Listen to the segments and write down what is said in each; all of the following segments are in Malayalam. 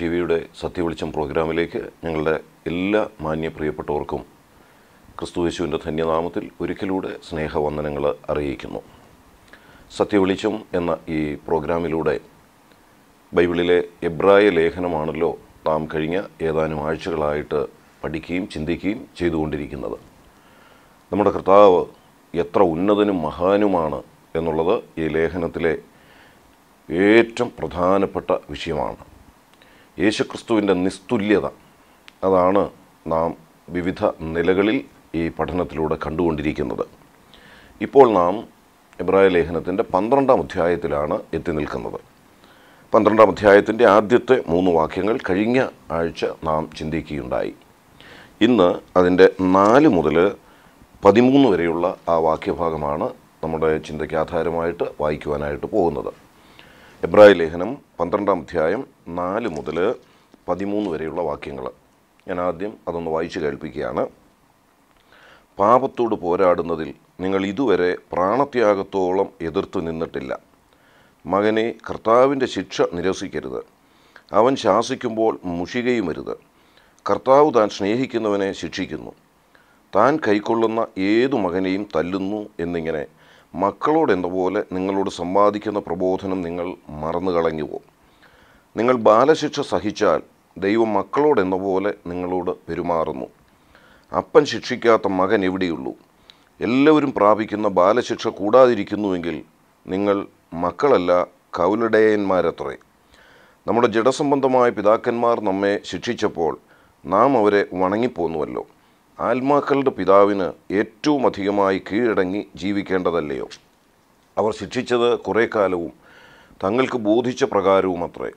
ടി വിയുടെ സത്യവെളിച്ചം പ്രോഗ്രാമിലേക്ക് ഞങ്ങളുടെ എല്ലാ മാന്യ പ്രിയപ്പെട്ടവർക്കും ക്രിസ്തു യേശുവിൻ്റെ ധന്യനാമത്തിൽ ഒരിക്കലൂടെ സ്നേഹവന്ദനങ്ങൾ അറിയിക്കുന്നു സത്യവെളിച്ചം എന്ന ഈ പ്രോഗ്രാമിലൂടെ ബൈബിളിലെ എബ്രായ ലേഖനമാണല്ലോ നാം കഴിഞ്ഞ ഏതാനും ആഴ്ചകളായിട്ട് പഠിക്കുകയും ചിന്തിക്കുകയും ചെയ്തുകൊണ്ടിരിക്കുന്നത് നമ്മുടെ കർത്താവ് എത്ര ഉന്നതനും മഹാനുമാണ് എന്നുള്ളത് ഈ ലേഖനത്തിലെ ഏറ്റവും പ്രധാനപ്പെട്ട വിഷയമാണ് യേശുക്രിസ്തുവിൻ്റെ നിസ്തുല്യത അതാണ് നാം വിവിധ നിലകളിൽ ഈ പഠനത്തിലൂടെ കണ്ടുകൊണ്ടിരിക്കുന്നത് ഇപ്പോൾ നാം ഇബ്രായ ലേഖനത്തിൻ്റെ പന്ത്രണ്ടാം അധ്യായത്തിലാണ് എത്തി നിൽക്കുന്നത് പന്ത്രണ്ടാം അധ്യായത്തിൻ്റെ ആദ്യത്തെ മൂന്ന് വാക്യങ്ങൾ കഴിഞ്ഞ ആഴ്ച നാം ചിന്തിക്കുകയുണ്ടായി ഇന്ന് അതിൻ്റെ നാല് മുതൽ പതിമൂന്ന് വരെയുള്ള ആ വാക്യഭാഗമാണ് നമ്മുടെ ചിന്തയ്ക്ക് ആധാരമായിട്ട് വായിക്കുവാനായിട്ട് പോകുന്നത് എബ്രായ ലേഖനം പന്ത്രണ്ടാം അധ്യായം നാല് മുതൽ പതിമൂന്ന് വരെയുള്ള വാക്യങ്ങൾ ഞാൻ ആദ്യം അതൊന്ന് വായിച്ചു കേൾപ്പിക്കുകയാണ് പാപത്തോട് പോരാടുന്നതിൽ നിങ്ങൾ ഇതുവരെ പ്രാണത്യാഗത്തോളം എതിർത്ത് നിന്നിട്ടില്ല മകനെ കർത്താവിൻ്റെ ശിക്ഷ നിരസിക്കരുത് അവൻ ശാസിക്കുമ്പോൾ മുഷികയും വരുത് കർത്താവ് താൻ സ്നേഹിക്കുന്നവനെ ശിക്ഷിക്കുന്നു താൻ കൈക്കൊള്ളുന്ന ഏതു മകനെയും തല്ലുന്നു എന്നിങ്ങനെ മക്കളോട് എന്ന പോലെ നിങ്ങളോട് സമ്പാദിക്കുന്ന പ്രബോധനം നിങ്ങൾ മറന്നു കളഞ്ഞു പോകും നിങ്ങൾ ബാലശിക്ഷ സഹിച്ചാൽ ദൈവം മക്കളോട് എന്ന പോലെ നിങ്ങളോട് പെരുമാറുന്നു അപ്പൻ ശിക്ഷിക്കാത്ത മകൻ എവിടെയുള്ളൂ എല്ലാവരും പ്രാപിക്കുന്ന ബാലശിക്ഷ കൂടാതിരിക്കുന്നുവെങ്കിൽ നിങ്ങൾ മക്കളല്ല കൗലടേയന്മാരത്രേ നമ്മുടെ ജഡസംബന്ധമായ പിതാക്കന്മാർ നമ്മെ ശിക്ഷിച്ചപ്പോൾ നാം അവരെ വണങ്ങിപ്പോന്നുവല്ലോ ആത്മാക്കളുടെ പിതാവിന് ഏറ്റവും അധികമായി കീഴടങ്ങി ജീവിക്കേണ്ടതല്ലയോ അവർ ശിക്ഷിച്ചത് കുറേ കാലവും തങ്ങൾക്ക് ബോധിച്ച പ്രകാരവും അത്രേ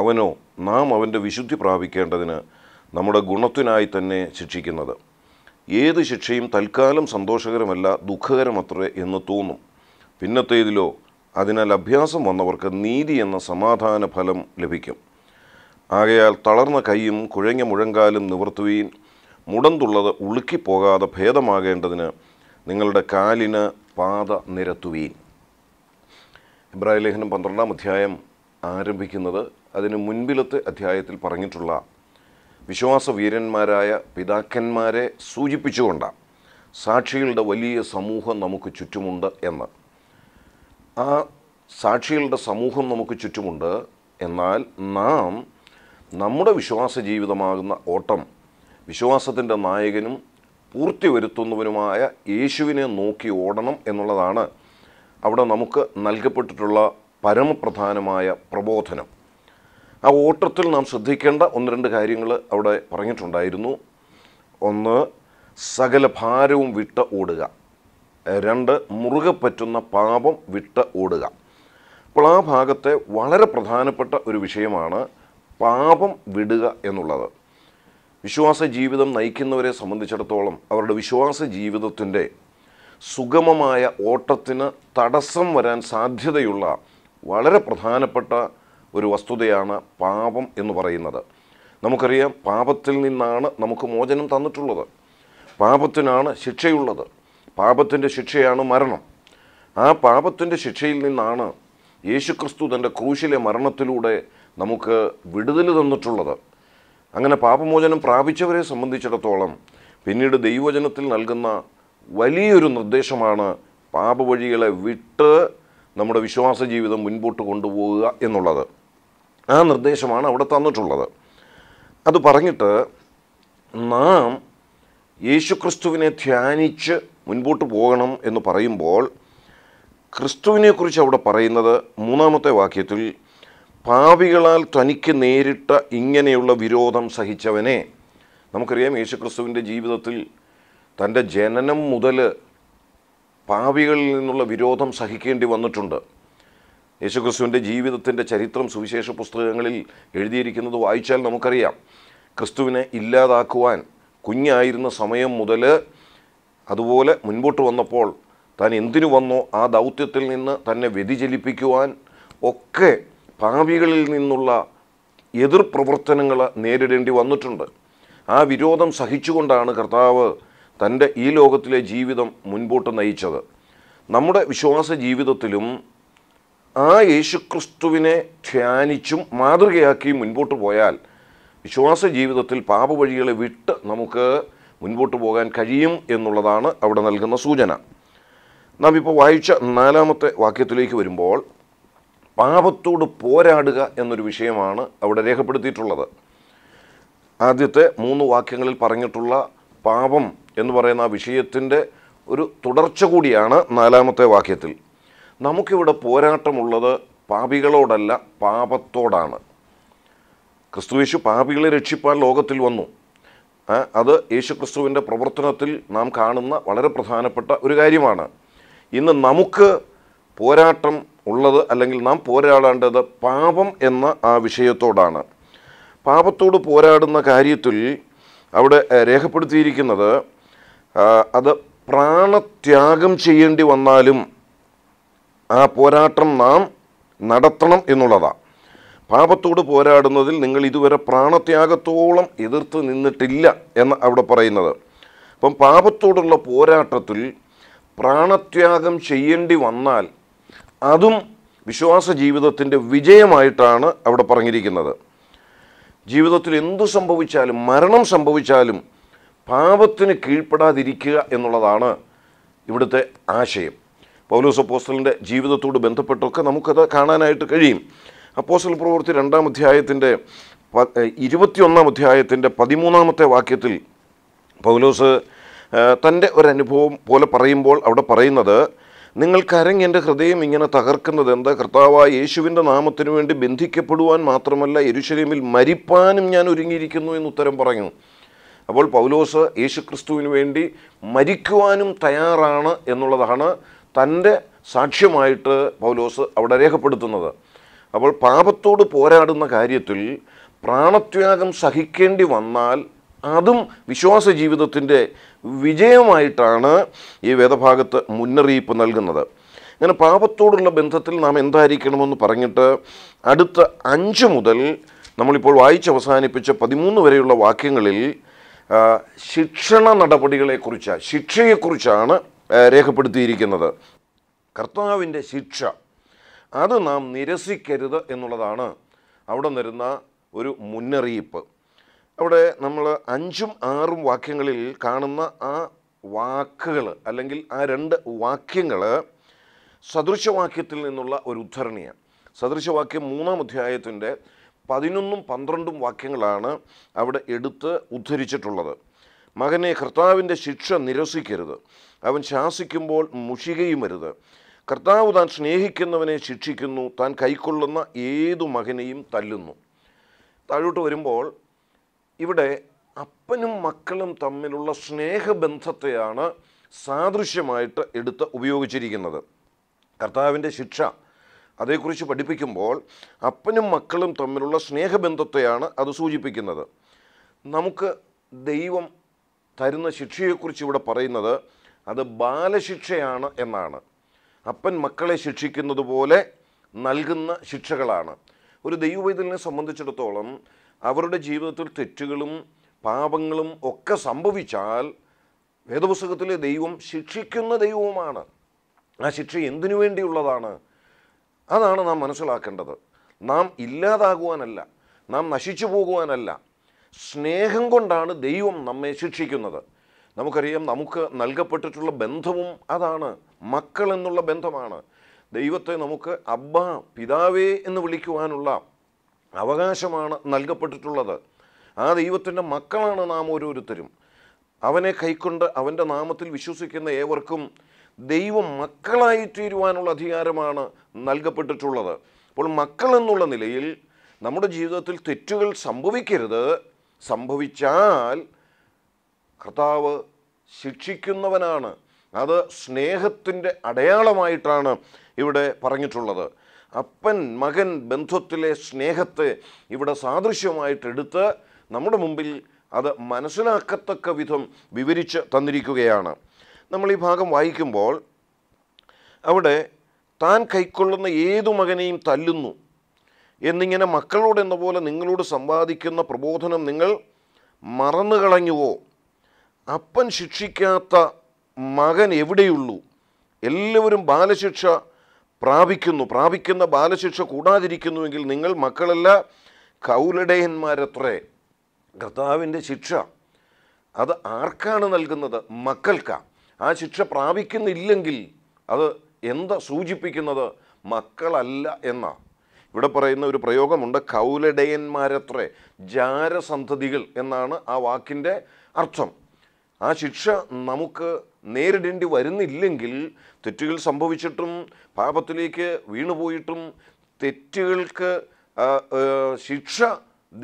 അവനോ നാം അവൻ്റെ വിശുദ്ധി പ്രാപിക്കേണ്ടതിന് നമ്മുടെ ഗുണത്തിനായി തന്നെ ശിക്ഷിക്കുന്നത് ഏത് ശിക്ഷയും തൽക്കാലം സന്തോഷകരമല്ല ദുഃഖകരമത്രേ എന്ന് തോന്നും പിന്നത്തേതിലോ അതിനാൽ അഭ്യാസം വന്നവർക്ക് നീതി എന്ന സമാധാന ഫലം ലഭിക്കും ആകയാൽ തളർന്ന കൈയും കുഴഞ്ഞ മുഴങ്കാലും നിവർത്തുകയും മുടന്തുള്ളത് ഉളുക്കിപ്പോകാതെ ഭേദമാകേണ്ടതിന് നിങ്ങളുടെ കാലിന് പാത നിരത്തുവീൻ ഇബ്രാഹിം ലേഖനം പന്ത്രണ്ടാം അധ്യായം ആരംഭിക്കുന്നത് അതിന് മുൻപിലത്തെ അധ്യായത്തിൽ പറഞ്ഞിട്ടുള്ള വിശ്വാസവീരന്മാരായ പിതാക്കന്മാരെ സൂചിപ്പിച്ചുകൊണ്ടാണ് സാക്ഷികളുടെ വലിയ സമൂഹം നമുക്ക് ചുറ്റുമുണ്ട് എന്ന് ആ സാക്ഷികളുടെ സമൂഹം നമുക്ക് ചുറ്റുമുണ്ട് എന്നാൽ നാം നമ്മുടെ വിശ്വാസ ജീവിതമാകുന്ന ഓട്ടം വിശ്വാസത്തിൻ്റെ നായകനും പൂർത്തി വരുത്തുന്നവനുമായ യേശുവിനെ നോക്കി ഓടണം എന്നുള്ളതാണ് അവിടെ നമുക്ക് നൽകപ്പെട്ടിട്ടുള്ള പരമപ്രധാനമായ പ്രബോധനം ആ ഓട്ടത്തിൽ നാം ശ്രദ്ധിക്കേണ്ട ഒന്ന് രണ്ട് കാര്യങ്ങൾ അവിടെ പറഞ്ഞിട്ടുണ്ടായിരുന്നു ഒന്ന് സകല ഭാരവും വിട്ട് ഓടുക രണ്ട് മുറുകെ പറ്റുന്ന പാപം വിട്ട് ഓടുക അപ്പോൾ ആ ഭാഗത്തെ വളരെ പ്രധാനപ്പെട്ട ഒരു വിഷയമാണ് പാപം വിടുക എന്നുള്ളത് വിശ്വാസ ജീവിതം നയിക്കുന്നവരെ സംബന്ധിച്ചിടത്തോളം അവരുടെ വിശ്വാസ ജീവിതത്തിൻ്റെ സുഗമമായ ഓട്ടത്തിന് തടസ്സം വരാൻ സാധ്യതയുള്ള വളരെ പ്രധാനപ്പെട്ട ഒരു വസ്തുതയാണ് പാപം എന്ന് പറയുന്നത് നമുക്കറിയാം പാപത്തിൽ നിന്നാണ് നമുക്ക് മോചനം തന്നിട്ടുള്ളത് പാപത്തിനാണ് ശിക്ഷയുള്ളത് പാപത്തിൻ്റെ ശിക്ഷയാണ് മരണം ആ പാപത്തിൻ്റെ ശിക്ഷയിൽ നിന്നാണ് യേശുക്രിസ്തു തൻ്റെ ക്രൂശിലെ മരണത്തിലൂടെ നമുക്ക് വിടുതൽ തന്നിട്ടുള്ളത് അങ്ങനെ പാപമോചനം പ്രാപിച്ചവരെ സംബന്ധിച്ചിടത്തോളം പിന്നീട് ദൈവചനത്തിൽ നൽകുന്ന വലിയൊരു നിർദ്ദേശമാണ് പാപവഴികളെ വിട്ട് നമ്മുടെ വിശ്വാസ ജീവിതം മുൻപോട്ട് കൊണ്ടുപോവുക എന്നുള്ളത് ആ നിർദ്ദേശമാണ് അവിടെ തന്നിട്ടുള്ളത് അത് പറഞ്ഞിട്ട് നാം യേശുക്രിസ്തുവിനെ ധ്യാനിച്ച് മുൻപോട്ട് പോകണം എന്ന് പറയുമ്പോൾ ക്രിസ്തുവിനെക്കുറിച്ച് അവിടെ പറയുന്നത് മൂന്നാമത്തെ വാക്യത്തിൽ പാപികളാൽ തനിക്ക് നേരിട്ട ഇങ്ങനെയുള്ള വിരോധം സഹിച്ചവനെ നമുക്കറിയാം യേശുക്രിസ്തുവിൻ്റെ ജീവിതത്തിൽ തൻ്റെ ജനനം മുതൽ പാപികളിൽ നിന്നുള്ള വിരോധം സഹിക്കേണ്ടി വന്നിട്ടുണ്ട് യേശുക്രിസ്തുവിൻ്റെ ജീവിതത്തിൻ്റെ ചരിത്രം സുവിശേഷ പുസ്തകങ്ങളിൽ എഴുതിയിരിക്കുന്നത് വായിച്ചാൽ നമുക്കറിയാം ക്രിസ്തുവിനെ ഇല്ലാതാക്കുവാൻ കുഞ്ഞായിരുന്ന സമയം മുതൽ അതുപോലെ മുൻപോട്ട് വന്നപ്പോൾ താൻ എന്തിനു വന്നോ ആ ദൗത്യത്തിൽ നിന്ന് തന്നെ വ്യതിചലിപ്പിക്കുവാൻ ഒക്കെ പാപികളിൽ നിന്നുള്ള എതിർ പ്രവർത്തനങ്ങൾ നേരിടേണ്ടി വന്നിട്ടുണ്ട് ആ വിരോധം സഹിച്ചുകൊണ്ടാണ് കർത്താവ് തൻ്റെ ഈ ലോകത്തിലെ ജീവിതം മുൻപോട്ട് നയിച്ചത് നമ്മുടെ വിശ്വാസ ജീവിതത്തിലും ആ യേശുക്രിസ്തുവിനെ ധ്യാനിച്ചും മാതൃകയാക്കി മുൻപോട്ട് പോയാൽ വിശ്വാസ ജീവിതത്തിൽ പാപവഴികളെ വിട്ട് നമുക്ക് മുൻപോട്ട് പോകാൻ കഴിയും എന്നുള്ളതാണ് അവിടെ നൽകുന്ന സൂചന നാം ഇപ്പോൾ വായിച്ച നാലാമത്തെ വാക്യത്തിലേക്ക് വരുമ്പോൾ പാപത്തോട് പോരാടുക എന്നൊരു വിഷയമാണ് അവിടെ രേഖപ്പെടുത്തിയിട്ടുള്ളത് ആദ്യത്തെ മൂന്ന് വാക്യങ്ങളിൽ പറഞ്ഞിട്ടുള്ള പാപം എന്ന് പറയുന്ന ആ വിഷയത്തിൻ്റെ ഒരു തുടർച്ച കൂടിയാണ് നാലാമത്തെ വാക്യത്തിൽ നമുക്കിവിടെ പോരാട്ടമുള്ളത് പാപികളോടല്ല പാപത്തോടാണ് ക്രിസ്തുവേശു പാപികളെ രക്ഷിപ്പാൻ ലോകത്തിൽ വന്നു അത് യേശു ക്രിസ്തുവിൻ്റെ പ്രവർത്തനത്തിൽ നാം കാണുന്ന വളരെ പ്രധാനപ്പെട്ട ഒരു കാര്യമാണ് ഇന്ന് നമുക്ക് പോരാട്ടം ഉള്ളത് അല്ലെങ്കിൽ നാം പോരാടേണ്ടത് പാപം എന്ന ആ വിഷയത്തോടാണ് പാപത്തോട് പോരാടുന്ന കാര്യത്തിൽ അവിടെ രേഖപ്പെടുത്തിയിരിക്കുന്നത് അത് പ്രാണത്യാഗം ചെയ്യേണ്ടി വന്നാലും ആ പോരാട്ടം നാം നടത്തണം എന്നുള്ളതാണ് പാപത്തോട് പോരാടുന്നതിൽ നിങ്ങൾ ഇതുവരെ പ്രാണത്യാഗത്തോളം എതിർത്ത് നിന്നിട്ടില്ല എന്ന് അവിടെ പറയുന്നത് അപ്പം പാപത്തോടുള്ള പോരാട്ടത്തിൽ പ്രാണത്യാഗം ചെയ്യേണ്ടി വന്നാൽ അതും വിശ്വാസ ജീവിതത്തിൻ്റെ വിജയമായിട്ടാണ് അവിടെ പറഞ്ഞിരിക്കുന്നത് ജീവിതത്തിൽ എന്തു സംഭവിച്ചാലും മരണം സംഭവിച്ചാലും പാപത്തിന് കീഴ്പ്പെടാതിരിക്കുക എന്നുള്ളതാണ് ഇവിടുത്തെ ആശയം പൗലോസ് അപ്പോസ്റ്റലിൻ്റെ ജീവിതത്തോട് ബന്ധപ്പെട്ടൊക്കെ നമുക്കത് കാണാനായിട്ട് കഴിയും അപ്പോസ്റ്റൽ പ്രവൃത്തി രണ്ടാം അധ്യായത്തിൻ്റെ ഇരുപത്തിയൊന്നാം അധ്യായത്തിൻ്റെ പതിമൂന്നാമത്തെ വാക്യത്തിൽ പൗലോസ് തൻ്റെ ഒരനുഭവം പോലെ പറയുമ്പോൾ അവിടെ പറയുന്നത് നിങ്ങൾ കരങ്ങി എൻ്റെ ഹൃദയം ഇങ്ങനെ തകർക്കുന്നത് എന്താ കർത്താവായ യേശുവിൻ്റെ നാമത്തിനു വേണ്ടി ബന്ധിക്കപ്പെടുവാൻ മാത്രമല്ല എരുശലേമിൽ മരിപ്പാനും ഞാൻ ഒരുങ്ങിയിരിക്കുന്നു എന്ന് ഉത്തരം പറഞ്ഞു അപ്പോൾ പൗലോസ് ക്രിസ്തുവിന് വേണ്ടി മരിക്കുവാനും തയ്യാറാണ് എന്നുള്ളതാണ് തൻ്റെ സാക്ഷ്യമായിട്ട് പൗലോസ് അവിടെ രേഖപ്പെടുത്തുന്നത് അപ്പോൾ പാപത്തോട് പോരാടുന്ന കാര്യത്തിൽ പ്രാണത്യാഗം സഹിക്കേണ്ടി വന്നാൽ അതും വിശ്വാസ ജീവിതത്തിൻ്റെ വിജയമായിട്ടാണ് ഈ വേദഭാഗത്ത് മുന്നറിയിപ്പ് നൽകുന്നത് അങ്ങനെ പാപത്തോടുള്ള ബന്ധത്തിൽ നാം എന്തായിരിക്കണമെന്ന് പറഞ്ഞിട്ട് അടുത്ത അഞ്ച് മുതൽ നമ്മളിപ്പോൾ വായിച്ച് അവസാനിപ്പിച്ച പതിമൂന്ന് വരെയുള്ള വാക്യങ്ങളിൽ ശിക്ഷണ നടപടികളെക്കുറിച്ച് ശിക്ഷയെക്കുറിച്ചാണ് രേഖപ്പെടുത്തിയിരിക്കുന്നത് കർത്താവിൻ്റെ ശിക്ഷ അത് നാം നിരസിക്കരുത് എന്നുള്ളതാണ് അവിടെ നിരുന്ന ഒരു മുന്നറിയിപ്പ് അവിടെ നമ്മൾ അഞ്ചും ആറും വാക്യങ്ങളിൽ കാണുന്ന ആ വാക്കുകൾ അല്ലെങ്കിൽ ആ രണ്ട് വാക്യങ്ങൾ സദൃശവാക്യത്തിൽ നിന്നുള്ള ഒരു ഉദ്ധരണിയാണ് സദൃശവാക്യം മൂന്നാം അധ്യായത്തിൻ്റെ പതിനൊന്നും പന്ത്രണ്ടും വാക്യങ്ങളാണ് അവിടെ എടുത്ത് ഉദ്ധരിച്ചിട്ടുള്ളത് മകനെ കർത്താവിൻ്റെ ശിക്ഷ നിരസിക്കരുത് അവൻ ശാസിക്കുമ്പോൾ മുഷികയും വരുത് കർത്താവ് താൻ സ്നേഹിക്കുന്നവനെ ശിക്ഷിക്കുന്നു താൻ കൈക്കൊള്ളുന്ന ഏതു മകനെയും തല്ലുന്നു താഴോട്ട് വരുമ്പോൾ ഇവിടെ അപ്പനും മക്കളും തമ്മിലുള്ള സ്നേഹബന്ധത്തെയാണ് സാദൃശ്യമായിട്ട് എടുത്ത് ഉപയോഗിച്ചിരിക്കുന്നത് കർത്താവിൻ്റെ ശിക്ഷ അതേക്കുറിച്ച് പഠിപ്പിക്കുമ്പോൾ അപ്പനും മക്കളും തമ്മിലുള്ള സ്നേഹബന്ധത്തെയാണ് അത് സൂചിപ്പിക്കുന്നത് നമുക്ക് ദൈവം തരുന്ന ശിക്ഷയെക്കുറിച്ച് ഇവിടെ പറയുന്നത് അത് ബാലശിക്ഷയാണ് എന്നാണ് അപ്പൻ മക്കളെ ശിക്ഷിക്കുന്നത് പോലെ നൽകുന്ന ശിക്ഷകളാണ് ഒരു ദൈവവൈതലിനെ സംബന്ധിച്ചിടത്തോളം അവരുടെ ജീവിതത്തിൽ തെറ്റുകളും പാപങ്ങളും ഒക്കെ സംഭവിച്ചാൽ വേദപുസ്തകത്തിലെ ദൈവം ശിക്ഷിക്കുന്ന ദൈവവുമാണ് ആ ശിക്ഷ എന്തിനു വേണ്ടിയുള്ളതാണ് അതാണ് നാം മനസ്സിലാക്കേണ്ടത് നാം ഇല്ലാതാകുവാനല്ല നാം നശിച്ചു പോകുവാനല്ല സ്നേഹം കൊണ്ടാണ് ദൈവം നമ്മെ ശിക്ഷിക്കുന്നത് നമുക്കറിയാം നമുക്ക് നൽകപ്പെട്ടിട്ടുള്ള ബന്ധവും അതാണ് മക്കൾ എന്നുള്ള ബന്ധമാണ് ദൈവത്തെ നമുക്ക് അബ്ബ പിതാവേ എന്ന് വിളിക്കുവാനുള്ള അവകാശമാണ് നൽകപ്പെട്ടിട്ടുള്ളത് ആ ദൈവത്തിൻ്റെ മക്കളാണ് നാം ഓരോരുത്തരും അവനെ കൈക്കൊണ്ട് അവൻ്റെ നാമത്തിൽ വിശ്വസിക്കുന്ന ഏവർക്കും ദൈവം മക്കളായി തീരുവാനുള്ള അധികാരമാണ് നൽകപ്പെട്ടിട്ടുള്ളത് അപ്പോൾ മക്കൾ എന്നുള്ള നിലയിൽ നമ്മുടെ ജീവിതത്തിൽ തെറ്റുകൾ സംഭവിക്കരുത് സംഭവിച്ചാൽ കർത്താവ് ശിക്ഷിക്കുന്നവനാണ് അത് സ്നേഹത്തിൻ്റെ അടയാളമായിട്ടാണ് ഇവിടെ പറഞ്ഞിട്ടുള്ളത് അപ്പൻ മകൻ ബന്ധത്തിലെ സ്നേഹത്തെ ഇവിടെ സാദൃശ്യമായിട്ടെടുത്ത് നമ്മുടെ മുമ്പിൽ അത് മനസ്സിലാക്കത്തക്ക വിധം വിവരിച്ച് തന്നിരിക്കുകയാണ് നമ്മൾ ഈ ഭാഗം വായിക്കുമ്പോൾ അവിടെ താൻ കൈക്കൊള്ളുന്ന ഏതു മകനെയും തല്ലുന്നു എന്നിങ്ങനെ മക്കളോട് എന്ന പോലെ നിങ്ങളോട് സമ്പാദിക്കുന്ന പ്രബോധനം നിങ്ങൾ മറന്നുകളഞ്ഞുവോ അപ്പൻ ശിക്ഷിക്കാത്ത മകൻ എവിടെയുള്ളൂ എല്ലാവരും ബാലശിക്ഷ പ്രാപിക്കുന്നു പ്രാപിക്കുന്ന ബാലശിക്ഷ കൂടാതിരിക്കുന്നുവെങ്കിൽ നിങ്ങൾ മക്കളല്ല കൗലടയന്മാരത്രേ കർത്താവിൻ്റെ ശിക്ഷ അത് ആർക്കാണ് നൽകുന്നത് മക്കൾക്കാണ് ആ ശിക്ഷ പ്രാപിക്കുന്നില്ലെങ്കിൽ അത് എന്താ സൂചിപ്പിക്കുന്നത് മക്കളല്ല എന്നാണ് ഇവിടെ പറയുന്ന ഒരു പ്രയോഗമുണ്ട് കൗലടയന്മാരത്രേ ജാരസന്ധതികൾ എന്നാണ് ആ വാക്കിൻ്റെ അർത്ഥം ആ ശിക്ഷ നമുക്ക് നേരിടേണ്ടി വരുന്നില്ലെങ്കിൽ തെറ്റുകൾ സംഭവിച്ചിട്ടും പാപത്തിലേക്ക് വീണുപോയിട്ടും തെറ്റുകൾക്ക് ശിക്ഷ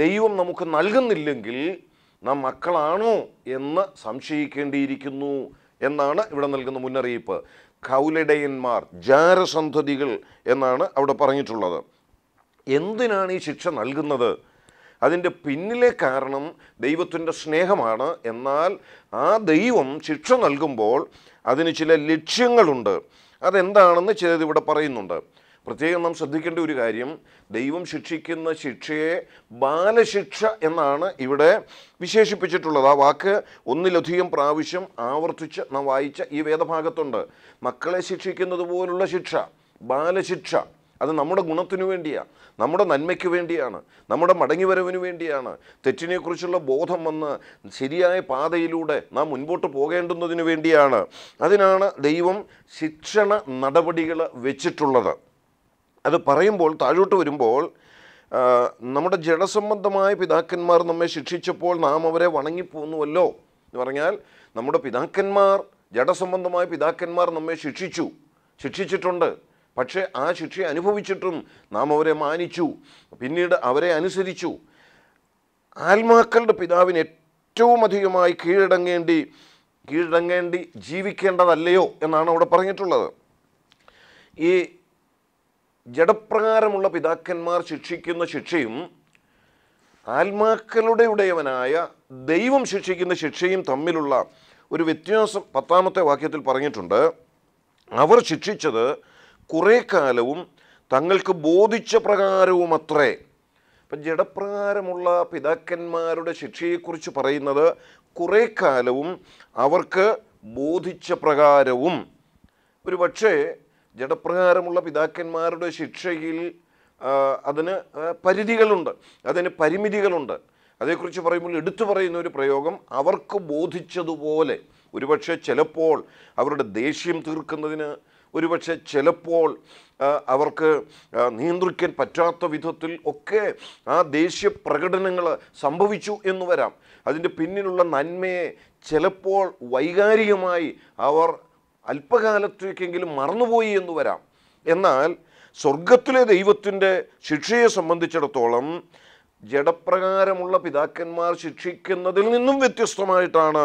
ദൈവം നമുക്ക് നൽകുന്നില്ലെങ്കിൽ നാം മക്കളാണോ എന്ന് സംശയിക്കേണ്ടിയിരിക്കുന്നു എന്നാണ് ഇവിടെ നൽകുന്ന മുന്നറിയിപ്പ് കൗലടയന്മാർ ജാരസന്ധതികൾ എന്നാണ് അവിടെ പറഞ്ഞിട്ടുള്ളത് എന്തിനാണ് ഈ ശിക്ഷ നൽകുന്നത് അതിൻ്റെ പിന്നിലെ കാരണം ദൈവത്തിൻ്റെ സ്നേഹമാണ് എന്നാൽ ആ ദൈവം ശിക്ഷ നൽകുമ്പോൾ അതിന് ചില ലക്ഷ്യങ്ങളുണ്ട് അതെന്താണെന്ന് ചിലത് ഇവിടെ പറയുന്നുണ്ട് പ്രത്യേകം നാം ശ്രദ്ധിക്കേണ്ട ഒരു കാര്യം ദൈവം ശിക്ഷിക്കുന്ന ശിക്ഷയെ ബാലശിക്ഷ എന്നാണ് ഇവിടെ വിശേഷിപ്പിച്ചിട്ടുള്ളത് ആ വാക്ക് ഒന്നിലധികം പ്രാവശ്യം ആവർത്തിച്ച് നാം വായിച്ച ഈ വേദഭാഗത്തുണ്ട് മക്കളെ ശിക്ഷിക്കുന്നത് പോലുള്ള ശിക്ഷ ബാലശിക്ഷ അത് നമ്മുടെ ഗുണത്തിനു വേണ്ടിയാണ് നമ്മുടെ നന്മയ്ക്ക് വേണ്ടിയാണ് നമ്മുടെ മടങ്ങിവരവിന് വേണ്ടിയാണ് തെറ്റിനെക്കുറിച്ചുള്ള ബോധം വന്ന് ശരിയായ പാതയിലൂടെ നാം മുൻപോട്ട് പോകേണ്ടുന്നതിന് വേണ്ടിയാണ് അതിനാണ് ദൈവം ശിക്ഷണ നടപടികൾ വെച്ചിട്ടുള്ളത് അത് പറയുമ്പോൾ താഴോട്ട് വരുമ്പോൾ നമ്മുടെ ജഡസംബന്ധമായ പിതാക്കന്മാർ നമ്മെ ശിക്ഷിച്ചപ്പോൾ നാം അവരെ വണങ്ങിപ്പോന്നുവല്ലോ എന്ന് പറഞ്ഞാൽ നമ്മുടെ പിതാക്കന്മാർ ജഡസംബന്ധമായ പിതാക്കന്മാർ നമ്മെ ശിക്ഷിച്ചു ശിക്ഷിച്ചിട്ടുണ്ട് പക്ഷേ ആ ശിക്ഷ അനുഭവിച്ചിട്ടും നാം അവരെ മാനിച്ചു പിന്നീട് അവരെ അനുസരിച്ചു ആത്മാക്കളുടെ പിതാവിന് ഏറ്റവും അധികമായി കീഴടങ്ങേണ്ടി കീഴടങ്ങേണ്ടി ജീവിക്കേണ്ടതല്ലയോ എന്നാണ് അവിടെ പറഞ്ഞിട്ടുള്ളത് ഈ ജഡപ്രകാരമുള്ള പിതാക്കന്മാർ ശിക്ഷിക്കുന്ന ശിക്ഷയും ആത്മാക്കളുടെ ഉടയവനായ ദൈവം ശിക്ഷിക്കുന്ന ശിക്ഷയും തമ്മിലുള്ള ഒരു വ്യത്യാസം പത്താമത്തെ വാക്യത്തിൽ പറഞ്ഞിട്ടുണ്ട് അവർ ശിക്ഷിച്ചത് കുറേ കാലവും തങ്ങൾക്ക് ബോധിച്ച പ്രകാരവും അത്രേ ഇപ്പം ജഡപ്രകാരമുള്ള പിതാക്കന്മാരുടെ ശിക്ഷയെക്കുറിച്ച് പറയുന്നത് കുറേ കാലവും അവർക്ക് ബോധിച്ച പ്രകാരവും ഒരു പക്ഷേ ജഡപ്രകാരമുള്ള പിതാക്കന്മാരുടെ ശിക്ഷയിൽ അതിന് പരിധികളുണ്ട് അതിന് പരിമിതികളുണ്ട് അതേക്കുറിച്ച് പറയുമ്പോൾ എടുത്തു പറയുന്ന ഒരു പ്രയോഗം അവർക്ക് ബോധിച്ചതുപോലെ ഒരുപക്ഷെ ചിലപ്പോൾ അവരുടെ ദേഷ്യം തീർക്കുന്നതിന് ഒരുപക്ഷെ ചിലപ്പോൾ അവർക്ക് നിയന്ത്രിക്കാൻ പറ്റാത്ത വിധത്തിൽ ഒക്കെ ആ ദേശീയ പ്രകടനങ്ങൾ സംഭവിച്ചു എന്ന് വരാം അതിൻ്റെ പിന്നിലുള്ള നന്മയെ ചിലപ്പോൾ വൈകാരികമായി അവർ അല്പകാലത്തേക്കെങ്കിലും മറന്നുപോയി എന്ന് വരാം എന്നാൽ സ്വർഗത്തിലെ ദൈവത്തിൻ്റെ ശിക്ഷയെ സംബന്ധിച്ചിടത്തോളം ജഡപ്രകാരമുള്ള പിതാക്കന്മാർ ശിക്ഷിക്കുന്നതിൽ നിന്നും വ്യത്യസ്തമായിട്ടാണ്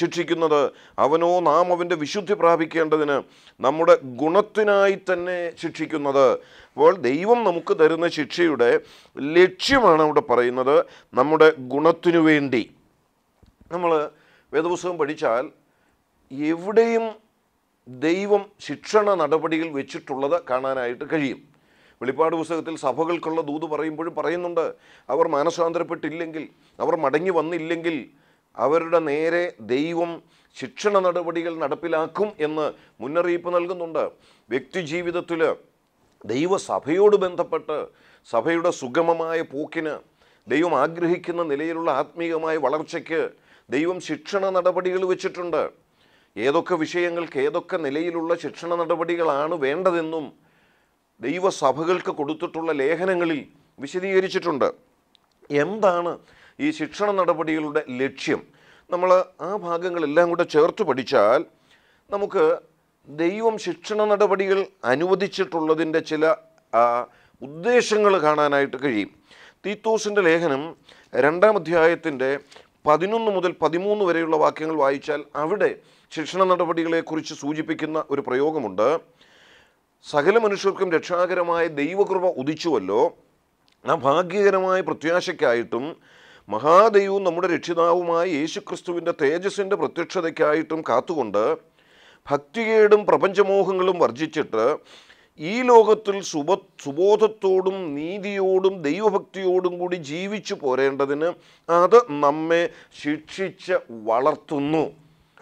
ശിക്ഷിക്കുന്നത് അവനോ നാം അവൻ്റെ വിശുദ്ധി പ്രാപിക്കേണ്ടതിന് നമ്മുടെ ഗുണത്തിനായി തന്നെ ശിക്ഷിക്കുന്നത് അപ്പോൾ ദൈവം നമുക്ക് തരുന്ന ശിക്ഷയുടെ ലക്ഷ്യമാണ് അവിടെ പറയുന്നത് നമ്മുടെ ഗുണത്തിനു വേണ്ടി നമ്മൾ വേദപുസ്തകം പഠിച്ചാൽ എവിടെയും ദൈവം ശിക്ഷണ നടപടിയിൽ വെച്ചിട്ടുള്ളത് കാണാനായിട്ട് കഴിയും വെളിപ്പാട് പുസ്തകത്തിൽ സഭകൾക്കുള്ള ദൂത് പറയുമ്പോഴും പറയുന്നുണ്ട് അവർ മാനസാന്തരപ്പെട്ടില്ലെങ്കിൽ അവർ മടങ്ങി വന്നില്ലെങ്കിൽ അവരുടെ നേരെ ദൈവം ശിക്ഷണ നടപടികൾ നടപ്പിലാക്കും എന്ന് മുന്നറിയിപ്പ് നൽകുന്നുണ്ട് ജീവിതത്തിൽ ദൈവസഭയോട് ബന്ധപ്പെട്ട് സഭയുടെ സുഗമമായ പോക്കിന് ദൈവം ആഗ്രഹിക്കുന്ന നിലയിലുള്ള ആത്മീയമായ വളർച്ചയ്ക്ക് ദൈവം ശിക്ഷണ നടപടികൾ വെച്ചിട്ടുണ്ട് ഏതൊക്കെ വിഷയങ്ങൾക്ക് ഏതൊക്കെ നിലയിലുള്ള ശിക്ഷണ നടപടികളാണ് വേണ്ടതെന്നും ദൈവസഭകൾക്ക് കൊടുത്തിട്ടുള്ള ലേഖനങ്ങളിൽ വിശദീകരിച്ചിട്ടുണ്ട് എന്താണ് ഈ ശിക്ഷണ നടപടികളുടെ ലക്ഷ്യം നമ്മൾ ആ ഭാഗങ്ങളെല്ലാം കൂടെ ചേർത്ത് പഠിച്ചാൽ നമുക്ക് ദൈവം ശിക്ഷണ നടപടികൾ അനുവദിച്ചിട്ടുള്ളതിൻ്റെ ചില ഉദ്ദേശങ്ങൾ കാണാനായിട്ട് കഴിയും തീത്തോസിൻ്റെ ലേഖനം രണ്ടാം അധ്യായത്തിൻ്റെ പതിനൊന്ന് മുതൽ പതിമൂന്ന് വരെയുള്ള വാക്യങ്ങൾ വായിച്ചാൽ അവിടെ ശിക്ഷണ നടപടികളെക്കുറിച്ച് സൂചിപ്പിക്കുന്ന ഒരു പ്രയോഗമുണ്ട് സകല മനുഷ്യർക്കും രക്ഷാകരമായ ദൈവകൃപ ഉദിച്ചുവല്ലോ ആ ഭാഗ്യകരമായ പ്രത്യാശയ്ക്കായിട്ടും മഹാദൈവും നമ്മുടെ രക്ഷിതാവുമായ യേശുക്രിസ്തുവിൻ്റെ തേജസ്സിൻ്റെ പ്രത്യക്ഷതയ്ക്കായിട്ടും കാത്തുകൊണ്ട് ഭക്തികേടും പ്രപഞ്ചമോഹങ്ങളും വർജിച്ചിട്ട് ഈ ലോകത്തിൽ സുബ സുബോധത്തോടും നീതിയോടും ദൈവഭക്തിയോടും കൂടി ജീവിച്ചു പോരേണ്ടതിന് അത് നമ്മെ ശിക്ഷിച്ച് വളർത്തുന്നു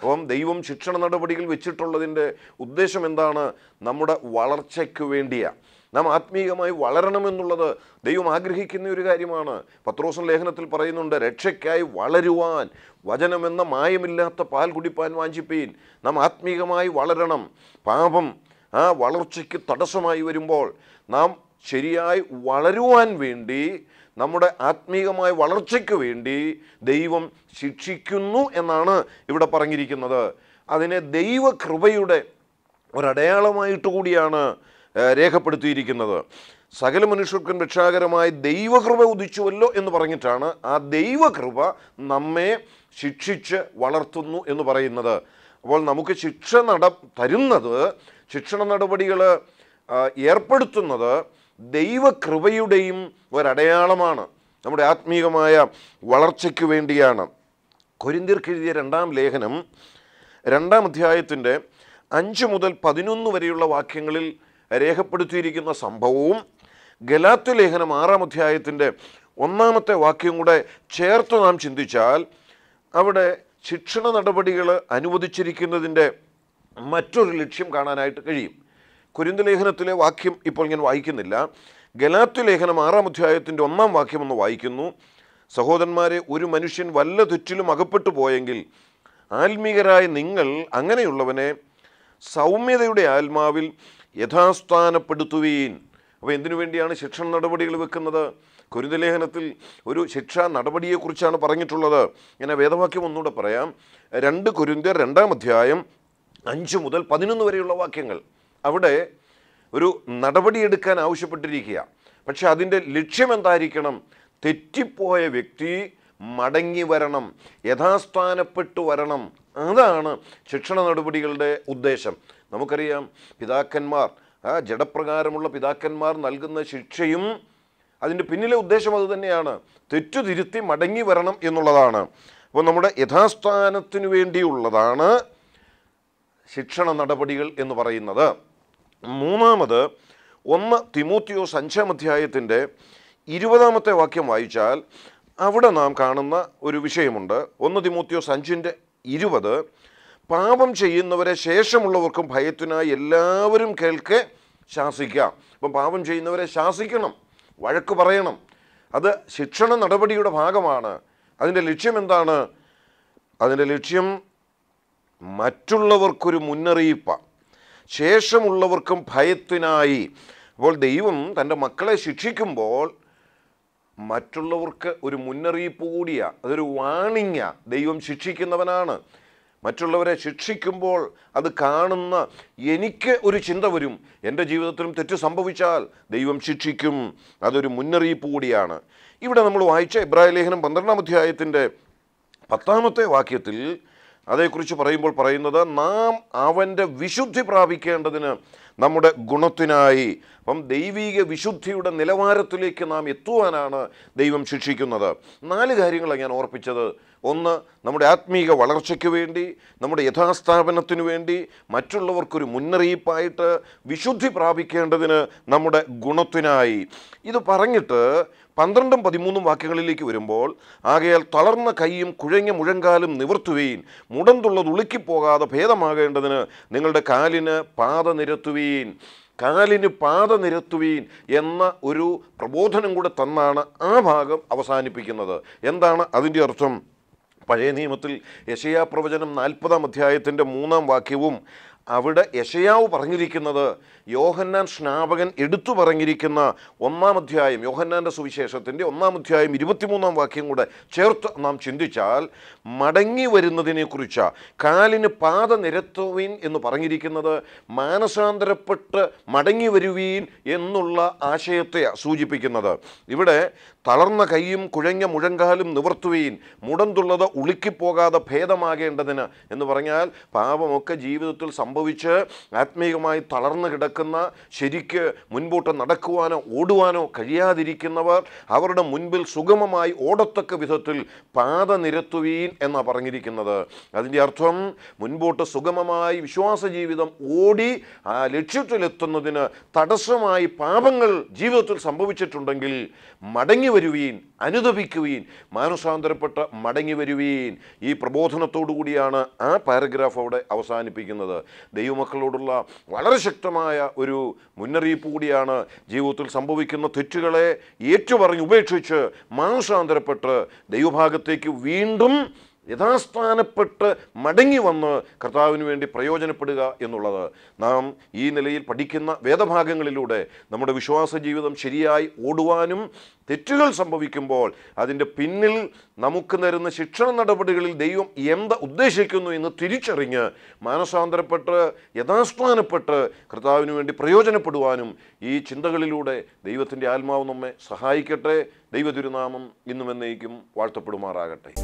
അപ്പം ദൈവം ശിക്ഷണ നടപടികൾ വെച്ചിട്ടുള്ളതിൻ്റെ ഉദ്ദേശം എന്താണ് നമ്മുടെ വളർച്ചയ്ക്ക് വേണ്ടിയാണ് നാം ആത്മീയമായി വളരണമെന്നുള്ളത് ദൈവം ആഗ്രഹിക്കുന്ന ഒരു കാര്യമാണ് പത്രോസൻ ലേഖനത്തിൽ പറയുന്നുണ്ട് രക്ഷയ്ക്കായി വളരുവാൻ വചനമെന്ന മായമില്ലാത്ത പാൽ കുടിപ്പാൻ വാഞ്ചിപ്പീൻ നാം ആത്മീകമായി വളരണം പാപം ആ വളർച്ചയ്ക്ക് തടസ്സമായി വരുമ്പോൾ നാം ശരിയായി വളരുവാൻ വേണ്ടി നമ്മുടെ ആത്മീകമായ വളർച്ചയ്ക്ക് വേണ്ടി ദൈവം ശിക്ഷിക്കുന്നു എന്നാണ് ഇവിടെ പറഞ്ഞിരിക്കുന്നത് അതിനെ ദൈവകൃപയുടെ ഒരടയാളമായിട്ട് കൂടിയാണ് രേഖപ്പെടുത്തിയിരിക്കുന്നത് സകല മനുഷ്യർക്കും രക്ഷാകരമായി ദൈവകൃപ ഉദിച്ചുവല്ലോ എന്ന് പറഞ്ഞിട്ടാണ് ആ ദൈവകൃപ നമ്മെ ശിക്ഷിച്ച് വളർത്തുന്നു എന്ന് പറയുന്നത് അപ്പോൾ നമുക്ക് ശിക്ഷ നട തരുന്നത് ശിക്ഷണ നടപടികൾ ഏർപ്പെടുത്തുന്നത് ദൈവകൃപയുടെയും ഒരടയാളമാണ് നമ്മുടെ ആത്മീയമായ വളർച്ചയ്ക്ക് വേണ്ടിയാണ് കൊരിന്തിർക്കെഴുതിയ രണ്ടാം ലേഖനം രണ്ടാം അധ്യായത്തിൻ്റെ അഞ്ച് മുതൽ പതിനൊന്ന് വരെയുള്ള വാക്യങ്ങളിൽ രേഖപ്പെടുത്തിയിരിക്കുന്ന സംഭവവും ഗലാത്തു ലേഖനം ആറാം അധ്യായത്തിൻ്റെ ഒന്നാമത്തെ വാക്യം കൂടെ ചേർത്ത് നാം ചിന്തിച്ചാൽ അവിടെ ശിക്ഷണ നടപടികൾ അനുവദിച്ചിരിക്കുന്നതിൻ്റെ മറ്റൊരു ലക്ഷ്യം കാണാനായിട്ട് കഴിയും കുരിന്ത ലേഖനത്തിലെ വാക്യം ഇപ്പോൾ ഞാൻ വായിക്കുന്നില്ല ഗലാത്തു ലേഖനം ആറാം അധ്യായത്തിൻ്റെ ഒന്നാം വാക്യം ഒന്ന് വായിക്കുന്നു സഹോദരന്മാരെ ഒരു മനുഷ്യൻ വല്ല തെറ്റിലും അകപ്പെട്ടു പോയെങ്കിൽ ആത്മീകരായ നിങ്ങൾ അങ്ങനെയുള്ളവനെ സൗമ്യതയുടെ ആത്മാവിൽ യഥാസ്ഥാനപ്പെടുത്തുവീൻ അപ്പോൾ എന്തിനു വേണ്ടിയാണ് ശിക്ഷ നടപടികൾ വെക്കുന്നത് കുരുതലേഖനത്തിൽ ഒരു ശിക്ഷാ നടപടിയെക്കുറിച്ചാണ് പറഞ്ഞിട്ടുള്ളത് ഇങ്ങനെ വേദവാക്യം ഒന്നുകൂടെ പറയാം രണ്ട് കുരുന്തിയർ രണ്ടാം അധ്യായം അഞ്ച് മുതൽ പതിനൊന്ന് വരെയുള്ള വാക്യങ്ങൾ അവിടെ ഒരു നടപടിയെടുക്കാൻ ആവശ്യപ്പെട്ടിരിക്കുക പക്ഷെ അതിൻ്റെ ലക്ഷ്യം എന്തായിരിക്കണം തെറ്റിപ്പോയ വ്യക്തി മടങ്ങി വരണം യഥാസ്ഥാനപ്പെട്ടു വരണം അതാണ് ശിക്ഷണ നടപടികളുടെ ഉദ്ദേശം നമുക്കറിയാം പിതാക്കന്മാർ ആ ജഡപ്രകാരമുള്ള പിതാക്കന്മാർ നൽകുന്ന ശിക്ഷയും അതിൻ്റെ പിന്നിലെ ഉദ്ദേശം അത് തന്നെയാണ് തെറ്റുതിരുത്തി മടങ്ങി വരണം എന്നുള്ളതാണ് അപ്പോൾ നമ്മുടെ യഥാസ്ഥാനത്തിനു വേണ്ടിയുള്ളതാണ് ശിക്ഷണ നടപടികൾ എന്ന് പറയുന്നത് മൂന്നാമത് ഒന്ന് തിമൂത്തിയോ അഞ്ചാം അധ്യായത്തിൻ്റെ ഇരുപതാമത്തെ വാക്യം വായിച്ചാൽ അവിടെ നാം കാണുന്ന ഒരു വിഷയമുണ്ട് ഒന്ന് തിമൂത്തിയോ സഞ്ചിൻ്റെ ഇരുപത് പാപം ചെയ്യുന്നവരെ ശേഷമുള്ളവർക്കും ഭയത്തിനായി എല്ലാവരും കേൾക്കെ ശാസിക്കുക അപ്പം പാപം ചെയ്യുന്നവരെ ശാസിക്കണം വഴക്ക് പറയണം അത് ശിക്ഷണ നടപടിയുടെ ഭാഗമാണ് അതിൻ്റെ ലക്ഷ്യം എന്താണ് അതിൻ്റെ ലക്ഷ്യം മറ്റുള്ളവർക്കൊരു മുന്നറിയിപ്പാണ് ശേഷമുള്ളവർക്കും ഭയത്തിനായി അപ്പോൾ ദൈവം തൻ്റെ മക്കളെ ശിക്ഷിക്കുമ്പോൾ മറ്റുള്ളവർക്ക് ഒരു മുന്നറിയിപ്പ് കൂടിയാണ് അതൊരു വാണിങ്ങ ദൈവം ശിക്ഷിക്കുന്നവനാണ് മറ്റുള്ളവരെ ശിക്ഷിക്കുമ്പോൾ അത് കാണുന്ന എനിക്ക് ഒരു ചിന്ത വരും എൻ്റെ ജീവിതത്തിലും തെറ്റ് സംഭവിച്ചാൽ ദൈവം ശിക്ഷിക്കും അതൊരു മുന്നറിയിപ്പ് കൂടിയാണ് ഇവിടെ നമ്മൾ വായിച്ച ഇബ്രാഹിം ലേഖനം പന്ത്രണ്ടാം അധ്യായത്തിൻ്റെ പത്താമത്തെ വാക്യത്തിൽ അതേക്കുറിച്ച് പറയുമ്പോൾ പറയുന്നത് നാം അവൻ്റെ വിശുദ്ധി പ്രാപിക്കേണ്ടതിന് നമ്മുടെ ഗുണത്തിനായി അപ്പം ദൈവീക വിശുദ്ധിയുടെ നിലവാരത്തിലേക്ക് നാം എത്തുവാനാണ് ദൈവം ശിക്ഷിക്കുന്നത് നാല് കാര്യങ്ങളാണ് ഞാൻ ഓർപ്പിച്ചത് ഒന്ന് നമ്മുടെ ആത്മീക വളർച്ചയ്ക്ക് വേണ്ടി നമ്മുടെ യഥാസ്ഥാപനത്തിനു വേണ്ടി മറ്റുള്ളവർക്കൊരു മുന്നറിയിപ്പായിട്ട് വിശുദ്ധി പ്രാപിക്കേണ്ടതിന് നമ്മുടെ ഗുണത്തിനായി ഇത് പറഞ്ഞിട്ട് പന്ത്രണ്ടും പതിമൂന്നും വാക്യങ്ങളിലേക്ക് വരുമ്പോൾ ആകയാൽ തളർന്ന കൈയും കുഴഞ്ഞ മുഴങ്കാലും നിവർത്തുവീൻ മുടന്തുള്ളത് ഉളുക്കിപ്പോകാതെ ഭേദമാകേണ്ടതിന് നിങ്ങളുടെ കാലിന് പാത നിരത്തുവീൻ കാലിന് പാത നിരത്തുവീൻ എന്ന ഒരു പ്രബോധനം കൂടെ തന്നാണ് ആ ഭാഗം അവസാനിപ്പിക്കുന്നത് എന്താണ് അതിൻ്റെ അർത്ഥം പഴയ നിയമത്തിൽ യശയാ പ്രവചനം നാൽപ്പതാം അധ്യായത്തിൻ്റെ മൂന്നാം വാക്യവും അവിടെ യശയാവ് പറഞ്ഞിരിക്കുന്നത് യോഹന്നാൻ സ്നാപകൻ എടുത്തു പറഞ്ഞിരിക്കുന്ന ഒന്നാം അധ്യായം യോഹന്നാൻ്റെ സുവിശേഷത്തിൻ്റെ ഒന്നാം അധ്യായം ഇരുപത്തിമൂന്നാം വാക്യം കൂടെ ചേർത്ത് നാം ചിന്തിച്ചാൽ മടങ്ങി വരുന്നതിനെക്കുറിച്ച് കാലിന് പാത നിരത്തുവീൻ എന്ന് പറഞ്ഞിരിക്കുന്നത് മാനസാന്തരപ്പെട്ട് മടങ്ങി വരുവീൻ എന്നുള്ള ആശയത്തെ സൂചിപ്പിക്കുന്നത് ഇവിടെ തളർന്ന കൈയും കുഴഞ്ഞ മുഴങ്കാലും നിവർത്തുകയും മുടന്തുള്ളത് ഉളുക്കിപ്പോകാതെ ഭേദമാകേണ്ടതിന് എന്ന് പറഞ്ഞാൽ പാപമൊക്കെ ജീവിതത്തിൽ സംഭവിച്ച് ആത്മീയമായി തളർന്നു കിടക്കുന്ന ശരിക്ക് മുൻപോട്ട് നടക്കുവാനോ ഓടുവാനോ കഴിയാതിരിക്കുന്നവർ അവരുടെ മുൻപിൽ സുഗമമായി ഓടത്തക്ക വിധത്തിൽ പാത നിരത്തുവീൻ എന്നാണ് പറഞ്ഞിരിക്കുന്നത് അതിൻ്റെ അർത്ഥം മുൻപോട്ട് സുഗമമായി വിശ്വാസ ജീവിതം ഓടി ആ ലക്ഷ്യത്തിലെത്തുന്നതിന് തടസ്സമായി പാപങ്ങൾ ജീവിതത്തിൽ സംഭവിച്ചിട്ടുണ്ടെങ്കിൽ മടങ്ങി വരുവീൻ അനുദപിക്കുവീൻ മാനസാന്തരപ്പെട്ട് മടങ്ങി വരുവീൻ ഈ കൂടിയാണ് ആ പാരഗ്രാഫ് അവിടെ അവസാനിപ്പിക്കുന്നത് ദൈവമക്കളോടുള്ള വളരെ ശക്തമായ ഒരു മുന്നറിയിപ്പ് കൂടിയാണ് ജീവിതത്തിൽ സംഭവിക്കുന്ന തെറ്റുകളെ ഏറ്റുപറഞ്ഞ് ഉപേക്ഷിച്ച് മാനസാന്തരപ്പെട്ട് ദൈവഭാഗത്തേക്ക് വീണ്ടും യഥാസ്ഥാനപ്പെട്ട് മടങ്ങി വന്ന് കർത്താവിന് വേണ്ടി പ്രയോജനപ്പെടുക എന്നുള്ളത് നാം ഈ നിലയിൽ പഠിക്കുന്ന വേദഭാഗങ്ങളിലൂടെ നമ്മുടെ വിശ്വാസ ജീവിതം ശരിയായി ഓടുവാനും തെറ്റുകൾ സംഭവിക്കുമ്പോൾ അതിൻ്റെ പിന്നിൽ നമുക്ക് തരുന്ന ശിക്ഷണ നടപടികളിൽ ദൈവം എന്ത് ഉദ്ദേശിക്കുന്നു എന്ന് തിരിച്ചറിഞ്ഞ് മാനസാന്തരപ്പെട്ട് യഥാസ്ഥാനപ്പെട്ട് കർത്താവിന് വേണ്ടി പ്രയോജനപ്പെടുവാനും ഈ ചിന്തകളിലൂടെ ദൈവത്തിൻ്റെ ആത്മാവ് നമ്മെ സഹായിക്കട്ടെ ദൈവതിരുനാമം ഇന്നും എന്നേക്കും വാഴ്ത്തപ്പെടുമാറാകട്ടെ